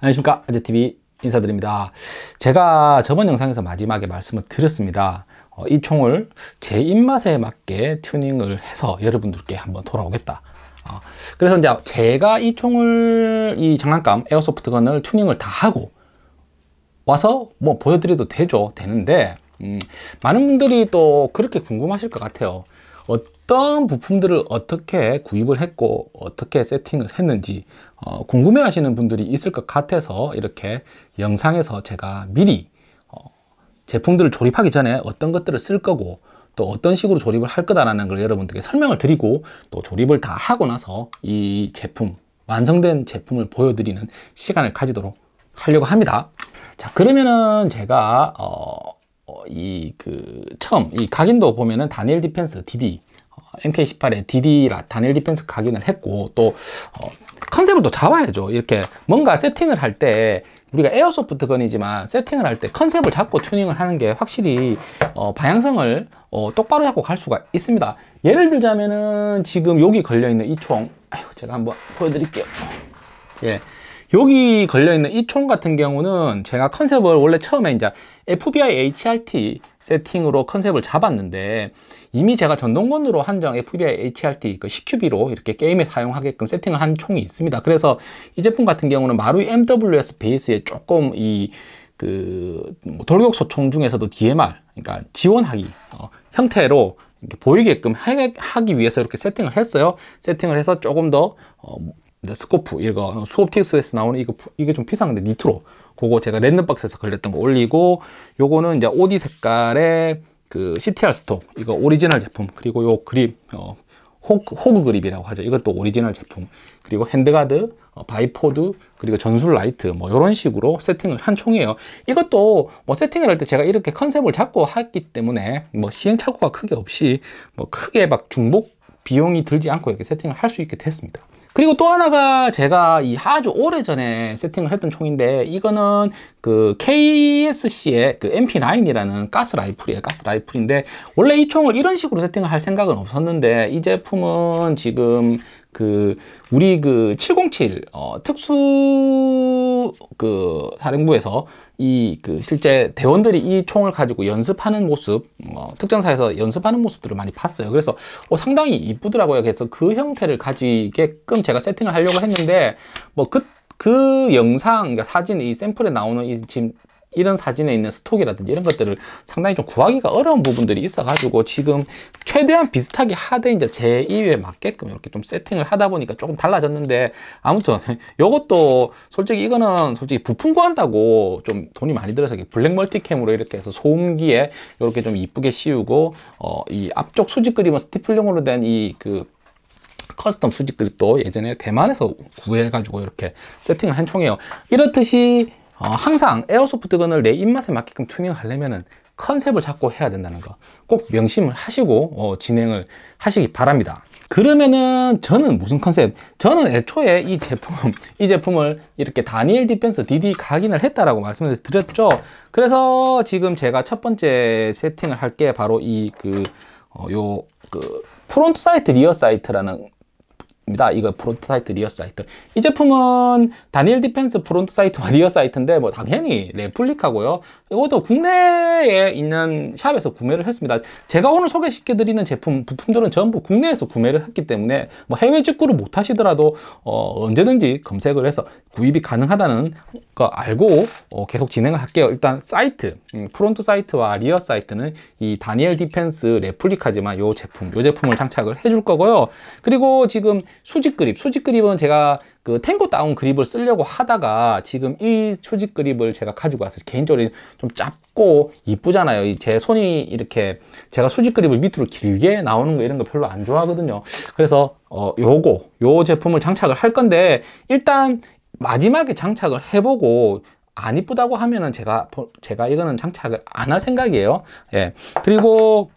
안녕하십니까 아재TV 인사드립니다 제가 저번 영상에서 마지막에 말씀을 드렸습니다 어, 이 총을 제 입맛에 맞게 튜닝을 해서 여러분들께 한번 돌아오겠다 어, 그래서 이제 제가 이 총을 이 장난감 에어소프트건을 튜닝을 다 하고 와서 뭐 보여드려도 되죠 되는데 음, 많은 분들이 또 그렇게 궁금하실 것 같아요 어, 어떤 부품들을 어떻게 구입을 했고 어떻게 세팅을 했는지 어, 궁금해 하시는 분들이 있을 것 같아서 이렇게 영상에서 제가 미리 어, 제품들을 조립하기 전에 어떤 것들을 쓸 거고 또 어떤 식으로 조립을 할 거다라는 걸 여러분들께 설명을 드리고 또 조립을 다 하고 나서 이 제품 완성된 제품을 보여드리는 시간을 가지도록 하려고 합니다 자 그러면은 제가 어, 어 이그 처음 이 각인도 보면은 다니엘 디펜스 DD MK18의 DD라 단일 디펜스 각인을 했고 또 어, 컨셉을 또 잡아야죠 이렇게 뭔가 세팅을 할 때 우리가 에어소프트 건이지만 세팅을 할 때 컨셉을 잡고 튜닝을 하는 게 확실히 어, 방향성을 어, 똑바로 잡고 갈 수가 있습니다 예를 들자면은 지금 여기 걸려있는 이총 제가 한번 보여드릴게요 예 여기 걸려있는 이 총 같은 경우는 제가 컨셉을 원래 처음에 이제 FBI HRT 세팅으로 컨셉을 잡았는데 이미 제가 전동건으로 한정 FBI HRT 그 CQB로 이렇게 게임에 사용하게끔 세팅을 한 총이 있습니다. 그래서 이 제품 같은 경우는 마루이 MWS 베이스에 조금 이그 뭐 돌격 소총 중에서도 DMR 그러니까 지원하기 어, 형태로 보이게끔 하기 위해서 이렇게 세팅을 했어요. 세팅을 해서 조금 더 어, 스코프 이거 수업 t 스에서 나오는 이거 이게 좀 비싼데 니트로 그거 제가 랜드박스에서 걸렸던 거 올리고 요거는 이제 오디 색깔의 그 CTR 스톡 이거 오리지널 제품 그리고 요 그립 어, 호그, 호그 그립이라고 하죠 이것도 오리지널 제품 그리고 핸드가드 어, 바이포드 그리고 전술 라이트 뭐 이런 식으로 세팅을 한 총이에요 이것도 뭐 세팅을 할 때 제가 이렇게 컨셉을 잡고 하기 때문에 뭐 시행착오가 크게 없이 뭐 크게 막 중복 비용이 들지 않고 이렇게 세팅을 할 수 있게 됐습니다 그리고 또 하나가 제가 이 아주 오래전에 세팅을 했던 총인데 이거는 그 KSC의 그 MP9이라는 가스 라이플이에요. 가스 라이플인데 원래 이 총을 이런 식으로 세팅을 할 생각은 없었는데 이 제품은 지금 그 우리 그 707 어, 특수 그 사령부에서 이그 실제 대원들이 이 총을 가지고 연습하는 모습 어, 특정사에서 연습하는 모습들을 많이 봤어요. 그래서 어, 상당히 이쁘더라고요. 그래서 그 형태를 가지게끔 제가 세팅을 하려고 했는데 뭐 그 그 영상, 그러니까 사진 이 샘플에 나오는 이 지금 이런 사진에 있는 스톡이라든지 이런 것들을 상당히 좀 구하기가 어려운 부분들이 있어가지고 지금 최대한 비슷하게 하되 이제 제2에 맞게끔 이렇게 좀 세팅을 하다 보니까 조금 달라졌는데 아무튼 이것도 솔직히 이거는 솔직히 부품 구한다고 좀 돈이 많이 들어서 블랙 멀티캠으로 이렇게 해서 소음기에 이렇게 좀 이쁘게 씌우고 어이 앞쪽 수직 그림은 스티플용으로 된 이 그 커스텀 수직 그립도 예전에 대만에서 구해가지고 이렇게 세팅을 한 총이에요. 이렇듯이 어, 항상 에어소프트건을 내 입맛에 맞게끔 튜닝하려면은 컨셉을 잡고 해야 된다는 거 꼭 명심을 하시고 어, 진행을 하시기 바랍니다 그러면은 저는 무슨 컨셉 저는 애초에 이 제품 이 제품을 이렇게 다니엘 디펜스 DD 각인을 했다라고 말씀을 드렸죠 그래서 지금 제가 첫 번째 세팅을 할 게 바로 이그요그 어, 그 프론트 사이트 리어 사이트라는 입니다. 이거 프론트 사이트, 리어 사이트. 이 제품은 단일 디펜스 프론트 사이트와 리어 사이트인데 뭐 당연히 레플리카고요. 이것도 국내에 있는 샵에서 구매를 했습니다. 제가 오늘 소개시켜드리는 제품, 부품들은 전부 국내에서 구매를 했기 때문에 뭐 해외 직구를 못 하시더라도 어, 언제든지 검색을 해서 구입이 가능하다는 거 알고 어, 계속 진행을 할게요. 일단 사이트, 음, 프론트 사이트와 리어 사이트는 이 다니엘 디펜스 레플리카지만 요 제품, 요 제품을 장착을 해 줄 거고요. 그리고 지금 수직 그립. 수직 그립은 제가 그 탱고 다운 그립을 쓰려고 하다가 지금 이 수직 그립을 제가 가지고 왔어요. 개인적으로 좀 작고 이쁘잖아요. 제 손이 이렇게 제가 수직 그립을 밑으로 길게 나오는 거 이런 거 별로 안 좋아하거든요. 그래서 어 요거 요 제품을 장착을 할 건데 일단 마지막에 장착을 해보고 안 이쁘다고 하면은 제가 제가 이거는 장착을 안 할 생각이에요. 예. 그리고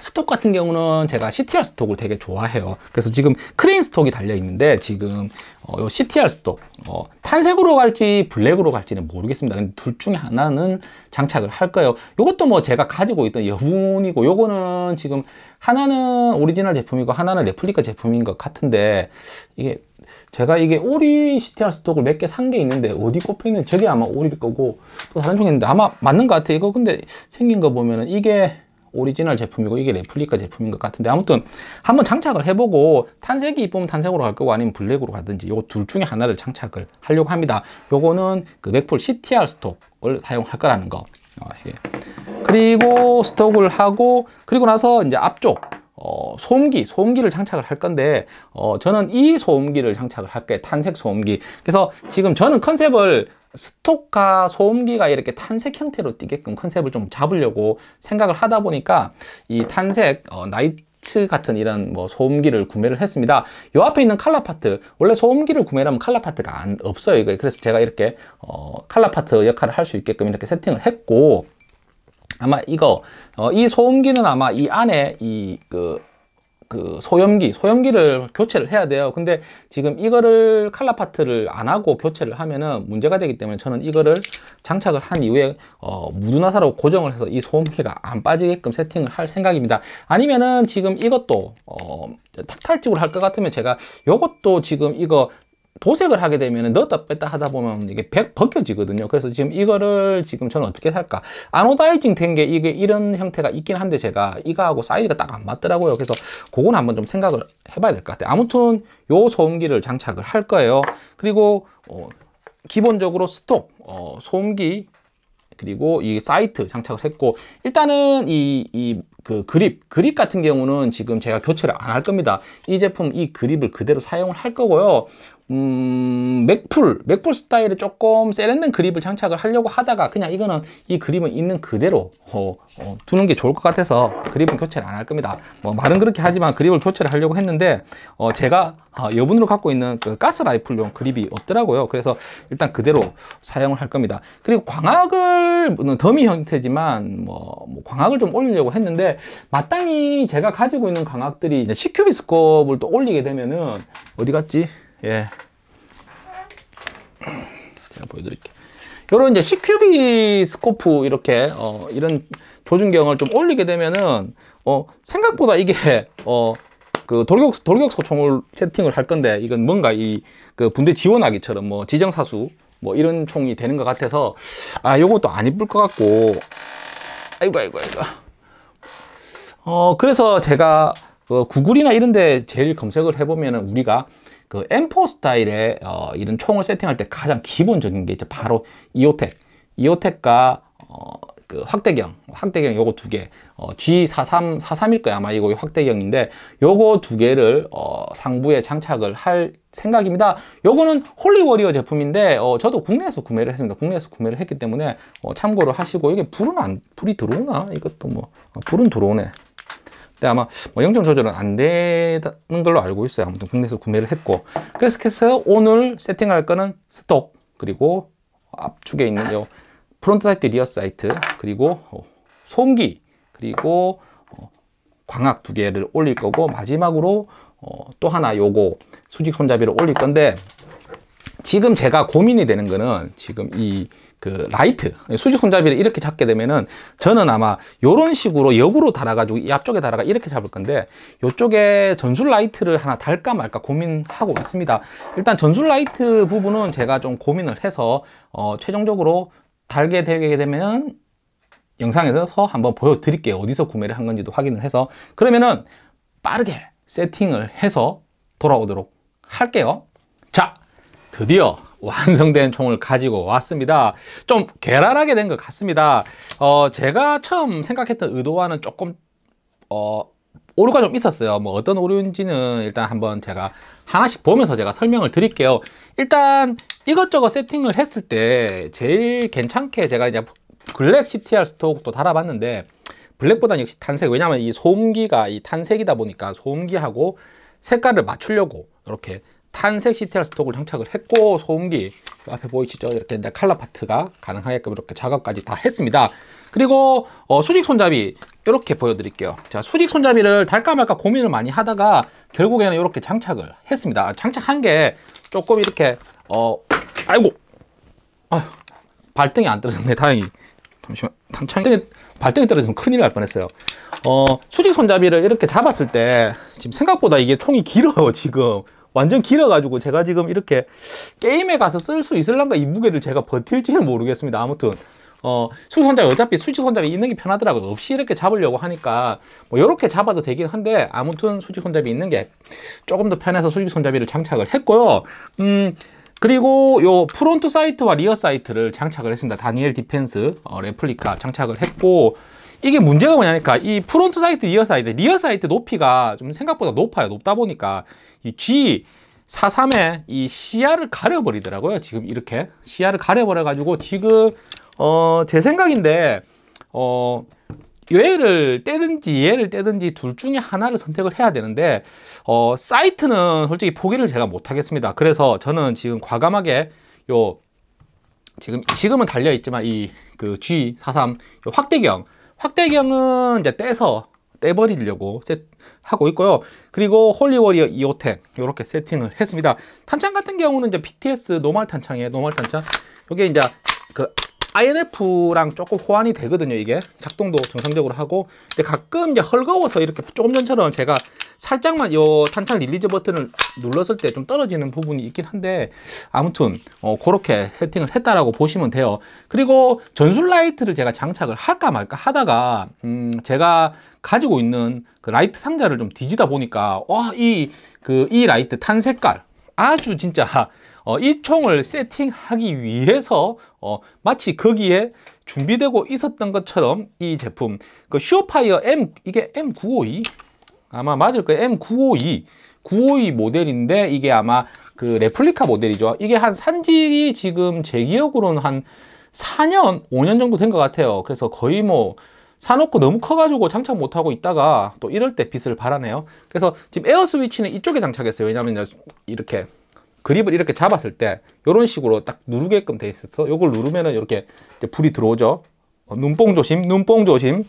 스톡 같은 경우는 제가 CTR 스톡을 되게 좋아해요. 그래서 지금 크레인 스톡이 달려 있는데 지금 어, 요 CTR 스톡 어, 탄색으로 갈지 블랙으로 갈지는 모르겠습니다. 근데 둘 중에 하나는 장착을 할 거예요. 이것도 뭐 제가 가지고 있던 여분이고 요거는 지금 하나는 오리지널 제품이고 하나는 레플리카 제품인 것 같은데 이게 제가 이게 오리 CTR 스톡을 몇 개 산 게 있는데 어디 꼽혀있는 저게 아마 오리일 거고 또 다른 종이 있는데 아마 맞는 것 같아요. 이거 근데 생긴 거 보면은 이게 오리지널 제품이고 이게 레플리카 제품인 것 같은데 아무튼 한번 장착을 해보고 탄색이 이쁘면 탄색으로 갈 거고 아니면 블랙으로 가든지 요거 둘 중에 하나를 장착을 하려고 합니다 요거는 그 맥풀 CTR 스톡을 사용할 거라는 거 어, 예. 그리고 스톡을 하고 그리고 나서 이제 앞쪽 어, 소음기, 소음기를 장착을 할 건데 어, 저는 이 소음기를 장착을 할게 요 탄색 소음기 그래서 지금 저는 컨셉을 스톡과 소음기가 이렇게 탄색 형태로 뛰게끔 컨셉을 좀 잡으려고 생각을 하다 보니까 이 탄색 어, 나이츠 같은 이런 뭐 소음기를 구매를 했습니다 요 앞에 있는 칼라 파트 원래 소음기를 구매하면 칼라 파트가 안, 없어요 이거 그래서 제가 이렇게 어, 칼라 파트 역할을 할 수 있게끔 이렇게 세팅을 했고 아마 이거 어, 이 소음기는 아마 이 안에 이 그 그 소염기, 소염기를 교체를 해야 돼요. 근데 지금 이거를 칼라 파트를 안 하고 교체를 하면은 문제가 되기 때문에 저는 이거를 장착을 한 이후에 어, 무드나사로 고정을 해서 이 소음기가 안 빠지게끔 세팅을 할 생각입니다. 아니면은 지금 이것도 어, 탁탈집으로 할 것 같으면 제가 이것도 지금 이거 도색을 하게 되면 넣었다 뺐다 하다 보면 이게 벽 벗겨지거든요. 그래서 지금 이거를 지금 저는 어떻게 살까? 아노다이징 된 게 이게 이런 형태가 있긴 한데 제가 이거하고 사이즈가 딱 안 맞더라고요. 그래서 그건 한번 좀 생각을 해봐야 될 것 같아요. 아무튼 요 소음기를 장착을 할 거예요. 그리고 어, 기본적으로 스톱 어, 소음기 그리고 이 사이트 장착을 했고 일단은 이이그 그립 그립 같은 경우는 지금 제가 교체를 안 할 겁니다 이 제품 이 그립을 그대로 사용을 할 거고요 음, 맥풀, 맥풀 스타일의 조금 세련된 그립을 장착을 하려고 하다가 그냥 이거는 이 그립은 있는 그대로 어, 어, 두는 게 좋을 것 같아서 그립은 교체를 안 할 겁니다. 뭐 말은 그렇게 하지만 그립을 교체를 하려고 했는데 어, 제가 어, 여분으로 갖고 있는 그 가스 라이플용 그립이 없더라고요. 그래서 일단 그대로 사용을 할 겁니다. 그리고 광학을 뭐 더미 형태지만 뭐, 뭐 광학을 좀 올리려고 했는데 마땅히 제가 가지고 있는 광학들이 시큐비스컵을 또 올리게 되면은 어디 갔지? 예. 제가 보여드릴게요. 요런 이제 CQB 스코프 이렇게 어 이런 조준경을 좀 올리게 되면은 어 생각보다 이게 어그 돌격 돌격 소총을 채팅을 할 건데 이건 뭔가 이그 분대 지원하기처럼 뭐 지정 사수 뭐 이런 총이 되는 것 같아서 아 요것도 안 이쁠 것 같고 아이고 아이고 아이고 어 그래서 제가 어, 구글이나 이런 데 제일 검색을 해보면 우리가 그 M4 스타일의 어, 이런 총을 세팅할 때 가장 기본적인 게 이제 바로 이오텍. 이오텍과 어, 그 확대경, 확대경 요거 두 개, 어, G43, 43일 거야 아마 이거 확대경인데 요거 두 개를 어, 상부에 장착을 할 생각입니다. 요거는 홀리워리어 제품인데 어, 저도 국내에서 구매를 했습니다. 국내에서 구매를 했기 때문에 어, 참고를 하시고 이게 불은 안 불이 들어오나? 이것도 뭐 어, 불은 들어오네. 근데 아마 뭐 영점 조절은 안 되는 걸로 알고 있어요. 아무튼 국내에서 구매를 했고. 그래서 오늘 세팅할 거는 스톡 그리고 앞쪽에 있는 요 프론트 사이트, 리어 사이트 그리고 소음기 그리고 어, 광학 두 개를 올릴 거고 마지막으로 어, 또 하나 요거 수직 손잡이를 올릴 건데 지금 제가 고민이 되는 거는 지금 이그 라이트 수직 손잡이를 이렇게 잡게 되면은 저는 아마 이런 식으로 역으로 달아가지고 이 앞쪽에 달아가 이렇게 잡을 건데 이쪽에 전술 라이트를 하나 달까 말까 고민하고 있습니다. 일단 전술 라이트 부분은 제가 좀 고민을 해서 어, 최종적으로 달게 되게 되면은 영상에서 한번 보여드릴게요. 어디서 구매를 한 건지도 확인을 해서 그러면은 빠르게 세팅을 해서 돌아오도록 할게요. 자, 드디어 완성된 총을 가지고 왔습니다. 좀 괴랄하게 된 것 같습니다. 어, 제가 처음 생각했던 의도와는 조금 어, 오류가 좀 있었어요. 뭐 어떤 오류인지는 일단 한번 제가 하나씩 보면서 제가 설명을 드릴게요. 일단 이것저것 세팅을 했을 때 제일 괜찮게 제가 이제 블랙 CTR 스톡도 달아봤는데 블랙보다는 역시 탄색 왜냐면이 소음기가 이 탄색이다 보니까 소음기하고 색깔을 맞추려고 이렇게 탄색 CTR 스톡을 장착을 했고 소음기 앞에 보이시죠? 이렇게 이제 칼라 파트가 가능하게끔 이렇게 작업까지 다 했습니다. 그리고 어, 수직 손잡이 이렇게 보여드릴게요. 자, 수직 손잡이를 달까 말까 고민을 많이 하다가 결국에는 이렇게 장착을 했습니다. 아, 장착한 게 조금 이렇게 어 아이고 아휴, 발등이 안 떨어졌네 다행히 잠시만 발등이, 발등이 떨어지면 큰일 날 뻔했어요. 어 수직 손잡이를 이렇게 잡았을 때 지금 생각보다 이게 총이 길어요 지금 완전 길어가지고 제가 지금 이렇게 게임에 가서 쓸 수 있을란가 이 무게를 제가 버틸지는 모르겠습니다. 아무튼 어, 수직 손잡이 어차피 수직 손잡이 있는 게 편하더라고요. 없이 이렇게 잡으려고 하니까 뭐 이렇게 잡아도 되긴 한데 아무튼 수직 손잡이 있는 게 조금 더 편해서 수직 손잡이를 장착을 했고요. 음. 그리고 요 프론트 사이트와 리어 사이트를 장착을 했습니다. 다니엘 디펜스 어, 레플리카 장착을 했고 이게 문제가 뭐냐니까 이 프론트 사이트, 리어 사이트, 리어 사이트 높이가 좀 생각보다 높아요. 높다 보니까 이 G 43에 이 시야를 가려버리더라고요. 지금 이렇게 시야를 가려버려가지고 지금 어 제 생각인데 어 얘를 떼든지 얘를 떼든지 둘 중에 하나를 선택을 해야 되는데 어 사이트는 솔직히 포기를 제가 못하겠습니다. 그래서 저는 지금 과감하게 요 지금 지금은 달려 있지만 이 그 G43 확대경 확대경은 이제 떼서 떼버리려고 하고 있고요. 그리고 홀리워리어 2호텍 이렇게 세팅을 했습니다. 탄창 같은 경우는 이제 BTS 노멀 탄창이에요. 노멀 탄창. 이게 이제 그 INF랑 조금 호환이 되거든요. 이게 작동도 정상적으로 하고 근데 가끔 이제 헐거워서 이렇게 조금 전처럼 제가 살짝만 요 탄창 릴리즈 버튼을 눌렀을 때 좀 떨어지는 부분이 있긴 한데 아무튼 어, 그렇게 세팅을 했다라고 보시면 돼요. 그리고 전술 라이트를 제가 장착을 할까 말까 하다가 음, 제가 가지고 있는 그 라이트 상자를 좀 뒤지다 보니까 와 이 그이 그, 이 라이트 탄 색깔 아주 진짜 어, 이 총을 세팅하기 위해서 어, 마치 거기에 준비되고 있었던 것처럼 이 제품 그 슈어파이어 M 이게 M952 아마 맞을 거예요. M952. 952 모델인데 이게 아마 그 레플리카 모델이죠. 이게 한 산지 지금 제 기억으로는 한 4년, 5년 정도 된 것 같아요. 그래서 거의 뭐 사놓고 너무 커가지고 장착 못하고 있다가 또 이럴 때 빛을 발하네요. 그래서 지금 에어 스위치는 이쪽에 장착했어요. 왜냐면 이렇게 그립을 이렇게 잡았을 때 이런 식으로 딱 누르게끔 돼 있어서 이걸 누르면은 이렇게 불이 들어오죠. 어, 눈뽕 조심, 눈뽕 조심.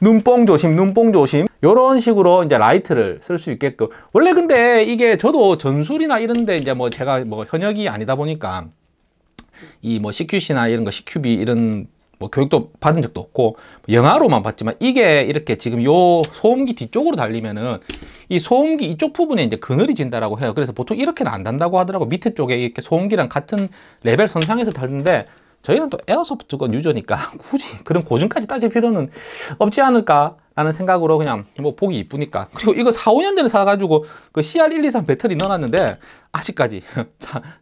눈뽕 조심, 눈뽕 조심 요런 식으로 이제 라이트를 쓸 수 있게끔 원래 근데 이게 저도 전술이나 이런데 이제 뭐 제가 뭐 현역이 아니다 보니까 이 뭐 CQC나 이런 거 CQB 이런 뭐 교육도 받은 적도 없고 뭐 영화로만 봤지만 이게 이렇게 지금 요 소음기 뒤쪽으로 달리면은 이 소음기 이쪽 부분에 이제 그늘이 진다라고 해요. 그래서 보통 이렇게는 안 단다고 하더라고 밑에 쪽에 이렇게 소음기랑 같은 레벨 선상에서 달는데 저희는 또 에어소프트건 유저니까 굳이 그런 고증까지 따질 필요는 없지 않을까 라는 생각으로 그냥 뭐 보기 이쁘니까 그리고 이거 4, 5년 전에 사가지고 그 CR123 배터리 넣어놨는데 아직까지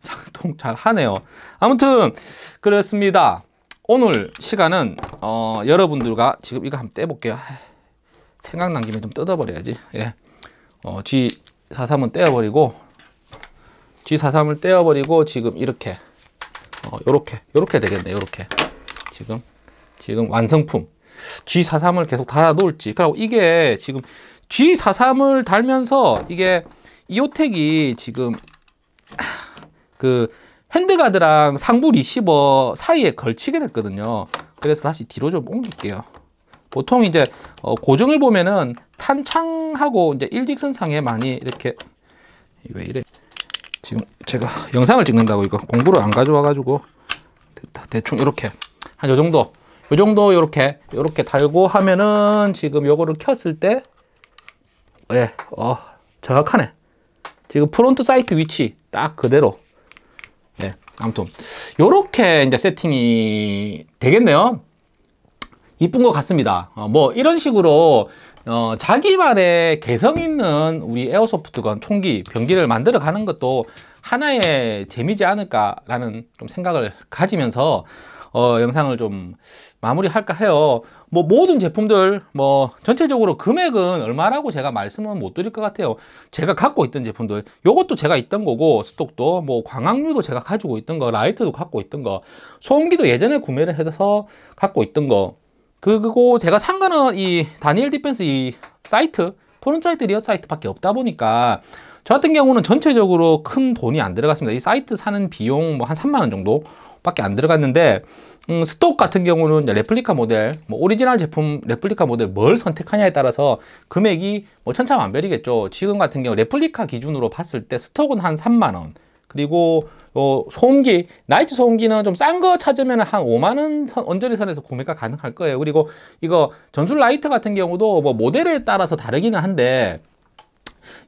작동 잘 하네요 아무튼 그렇습니다 오늘 시간은 어, 여러분들과 지금 이거 한번 떼볼게요 생각난 김에 좀 뜯어버려야지 예. 어, G43은 떼어버리고 G43을 떼어버리고 지금 이렇게 어, 요렇게 요렇게 되겠네 요렇게 지금 지금 완성품 G43을 계속 달아 놓을지 그리고 이게 지금 G43을 달면서 이게 이오텍이 지금 그 핸드가드랑 상부 리시버 사이에 걸치게 됐거든요 그래서 다시 뒤로 좀 옮길게요 보통 이제 어, 고정을 보면은 탄창하고 이제 일직선상에 많이 이렇게 왜 이래 지금 제가 영상을 찍는다고 이거 공부를 안 가져와 가지고 됐다 대충 이렇게 한 요 정도 요 정도 요렇게 요렇게 달고 하면은 지금 요거를 켰을 때 예, 어, 정확하네. 지금 프론트 사이트 위치 딱 그대로. 예, 아무튼 요렇게 이제 세팅이 되겠네요. 이쁜 것 같습니다. 어, 뭐 이런 식으로 어, 자기만의 개성 있는 우리 에어소프트건 총기, 병기를 만들어 가는 것도 하나의 재미지 않을까라는 좀 생각을 가지면서 어, 영상을 좀 마무리할까 해요. 뭐 모든 제품들 뭐 전체적으로 금액은 얼마라고 제가 말씀은 못 드릴 것 같아요. 제가 갖고 있던 제품들 요것도 제가 있던 거고 스톡도 뭐 광학류도 제가 가지고 있던 거 라이트도 갖고 있던 거 소음기도 예전에 구매를 해서 갖고 있던 거 그리고 제가 상관은 이 다니엘 디펜스 이 사이트 포론트이트 리어 사이트 밖에 없다 보니까 저 같은 경우는 전체적으로 큰 돈이 안 들어갔습니다 이 사이트 사는 비용 뭐 한 3만원 정도 밖에 안 들어갔는데 음, 스톡 같은 경우는 레플리카 모델, 뭐 오리지널 제품 레플리카 모델 뭘 선택하냐에 따라서 금액이 뭐 천차만별이겠죠. 지금 같은 경우 레플리카 기준으로 봤을 때 스톡은 한 3만 원, 그리고 어, 소음기, 나이트 소음기는 좀 싼 거 찾으면 한 5만원 언저리 선에서 구매가 가능할 거예요. 그리고 이거 전술 라이트 같은 경우도 뭐 모델에 따라서 다르기는 한데,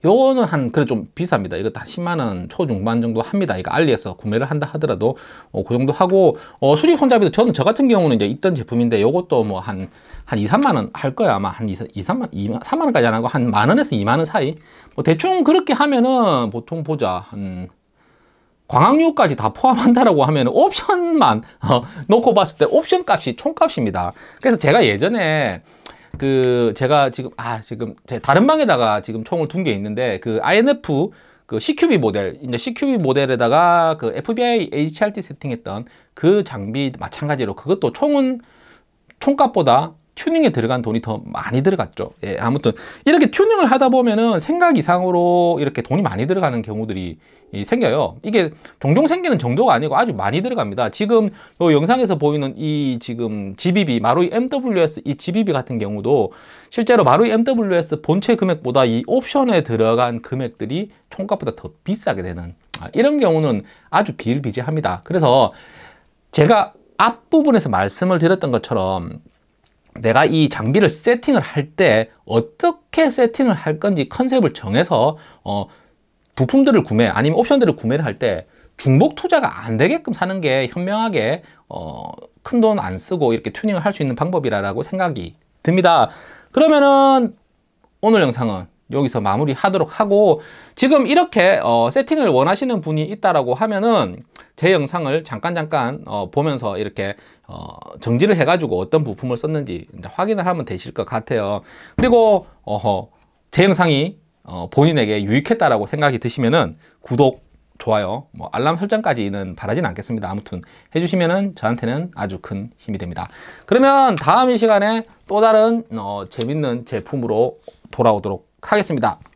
요거는 한, 그래 좀 비쌉니다. 이거 다 10만원 초중반 정도 합니다. 이거 알리에서 구매를 한다 하더라도, 어, 그 정도 하고, 어, 수직 손잡이도 저는 저 같은 경우는 이제 있던 제품인데, 요것도 뭐 한, 한 2, 3만원 할 거야. 아마 한 2, 2 3만, 2만, 3만원까지 안 하고, 한 만원에서 2만원 사이. 뭐 대충 그렇게 하면은 보통 보자. 한, 광학류까지 다 포함한다라고 하면 옵션만 어, 놓고 봤을 때 옵션 값이 총값입니다. 그래서 제가 예전에 그 제가 지금 아 지금 제 다른 방에다가 지금 총을 둔 게 있는데 그 INF 그 CQB 모델 이제 CQB 모델에다가 그 FBI HRT 세팅했던 그 장비 마찬가지로 그것도 총은 총값보다 튜닝에 들어간 돈이 더 많이 들어갔죠. 예, 아무튼 이렇게 튜닝을 하다 보면은 생각 이상으로 이렇게 돈이 많이 들어가는 경우들이 생겨요. 이게 종종 생기는 정도가 아니고 아주 많이 들어갑니다. 지금 요 영상에서 보이는 이 지금 GBB 마루이 MWS 이 GBB 같은 경우도 실제로 마루이 MWS 본체 금액보다 이 옵션에 들어간 금액들이 총값보다 더 비싸게 되는 아, 이런 경우는 아주 비일비재합니다. 그래서 제가 앞부분에서 말씀을 드렸던 것처럼 내가 이 장비를 세팅을 할 때 어떻게 세팅을 할 건지 컨셉을 정해서 어, 부품들을 구매 아니면 옵션들을 구매를 할 때 중복 투자가 안 되게끔 사는 게 현명하게 어, 큰 돈 안 쓰고 이렇게 튜닝을 할 수 있는 방법이라고 생각이 듭니다. 그러면은 오늘 영상은 여기서 마무리하도록 하고 지금 이렇게 어, 세팅을 원하시는 분이 있다라고 하면은 제 영상을 잠깐 잠깐 어, 보면서 이렇게 어, 정지를 해가지고 어떤 부품을 썼는지 확인을 하면 되실 것 같아요. 그리고 어허, 제 영상이 어, 본인에게 유익했다라고 생각이 드시면은 구독, 좋아요, 뭐 알람 설정까지는 바라진 않겠습니다. 아무튼 해주시면은 저한테는 아주 큰 힘이 됩니다. 그러면 다음 이 시간에 또 다른 어, 재밌는 제품으로 돌아오도록 하겠습니다.